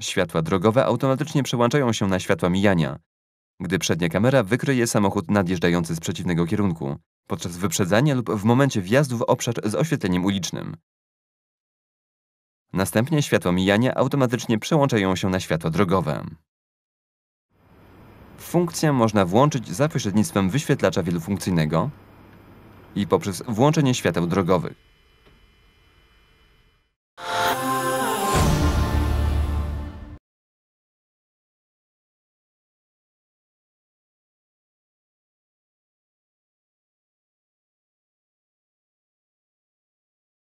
Światła drogowe automatycznie przełączają się na światła mijania, gdy przednia kamera wykryje samochód nadjeżdżający z przeciwnego kierunku, podczas wyprzedzania lub w momencie wjazdu w obszar z oświetleniem ulicznym. Następnie światła mijania automatycznie przełączają się na światła drogowe. Funkcję można włączyć za pośrednictwem wyświetlacza wielofunkcyjnego i poprzez włączenie świateł drogowych.